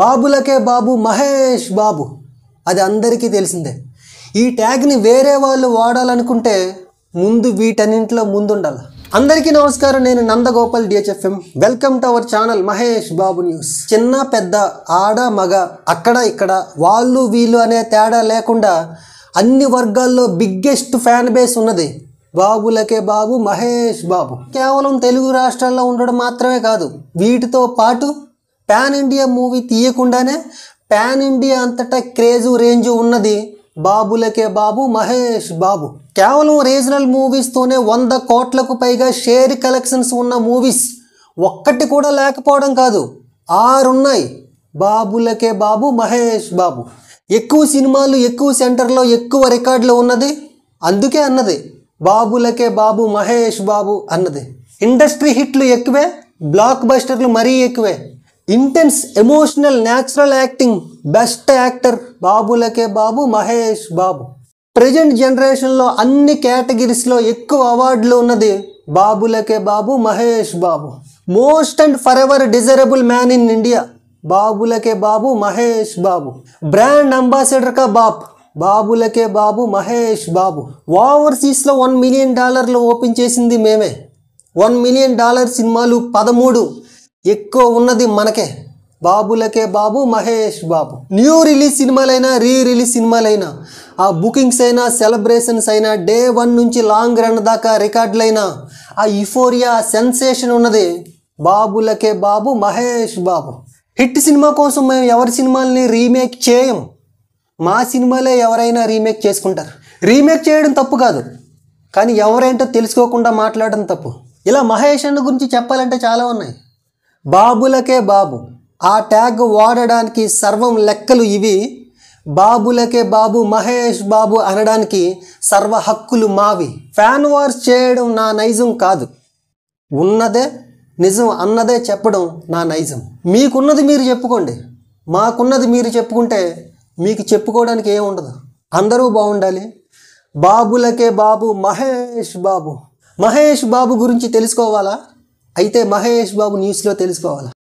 బాబులకే బాబు మహేష్ బాబు అది అందరికీ తెలిసిందే ఈ ట్యాగ్ని వేరే వాళ్ళు వాడాలనుకుంటే ముందు వీటన్నింటిలో ముందుండాలి అందరికీ నమస్కారం నేను Nandagopal DHFM welcome to our channel Mahesh Babu news చిన్న పెద్ద ఆడ మగ అక్కడ ఇక్కడ వాళ్ళు వీళ్ళు అనే తేడా లేకుండా అన్ని వర్గాల్లో బిగ్గెస్ట్ ఫ్యాన్ బేస్ ఉన్నది బాబులకే బాబు మహేష్ బాబు కేవలం తెలుగు రాష్ట్రాల్లో ఉండడం మాత్రమే కాదు వీటితో పాటు ప్యాన్ ఇండియా మూవీ తీయకుండానే ప్యాన్ ఇండియా అంతటా క్రేజు రేంజు ఉన్నది బాబులకే బాబు మహేష్ బాబు కేవలం రీజనల్ మూవీస్తోనే వంద కోట్లకు పైగా షేర్ కలెక్షన్స్ ఉన్న మూవీస్ ఒక్కటి కూడా లేకపోవడం కాదు ఆరున్నాయి బాబులకే బాబు మహేష్ బాబు ఎక్కువ సినిమాలు ఎక్కువ సెంటర్లో ఎక్కువ రికార్డులు ఉన్నది అందుకే అన్నది బాబులకే బాబు మహేష్ బాబు అన్నది ఇండస్ట్రీ హిట్లు ఎక్కువే బ్లాక్ బస్టర్లు మరీ ఎక్కువే intense emotional natural acting best actor బాబులకే బాబు మహేష్ బాబు ప్రజెంట్ జనరేషన్లో అన్ని కేటగిరీస్లో ఎక్కువ అవార్డులు ఉన్నది బాబులకే Babu Mahesh Babu most and for ever desirable man in India బాబులకే బాబు మహేష్ బాబు బ్రాండ్ అంబాసిడర్ కా బాప్ బాబులకే బాబు మహేష్ బాబు ఓవర్సీస్లో వన్ మిలియన్ డాలర్లు ఓపెన్ చేసింది మేమే వన్ మిలియన్ డాలర్ సినిమాలు పదమూడు ఎక్కువ ఉన్నది మనకే బాబులకే బాబు మహేష్ బాబు న్యూ రిలీజ్ సినిమాలైనా రీ రిలీజ్ సినిమాలైనా ఆ బుకింగ్స్ అయినా సెలబ్రేషన్స్ అయినా డే వన్ నుంచి లాంగ్ రన్ దాకా రికార్డులైనా ఆ ఇఫోరియా సెన్సేషన్ ఉన్నది బాబులకే బాబు మహేష్ బాబు హిట్ సినిమా కోసం మేము ఎవరి సినిమాల్ని రీమేక్ చేయం మా సినిమాలే ఎవరైనా రీమేక్ చేసుకుంటారు రీమేక్ చేయడం తప్పు కాదు కానీ ఎవరేంటో తెలుసుకోకుండా మాట్లాడడం తప్పు ఇలా మహేష్ అన్న గురించి చెప్పాలంటే చాలా ఉన్నాయి బాబులకే బాబు ఆ ట్యాగ్ వాడడానికి సర్వం లెక్కలు ఇవి బాబులకే బాబు మహేష్ బాబు అనడానికి సర్వ హక్కులు మావి ఫ్యాన్ వార్స్ చేయడం నా నైజం కాదు ఉన్నదే నిజం అన్నదే చెప్పడం నా నైజం మీకున్నది మీరు చెప్పుకోండి మాకున్నది మీరు చెప్పుకుంటే మీకు చెప్పుకోవడానికి ఏముండదు అందరూ బాగుండాలి బాబులకే బాబు మహేష్ బాబు మహేష్ బాబు గురించి తెలుసుకోవాలా అయితే మహేష్ బాబు న్యూస్లో తెలుసుకోవాలా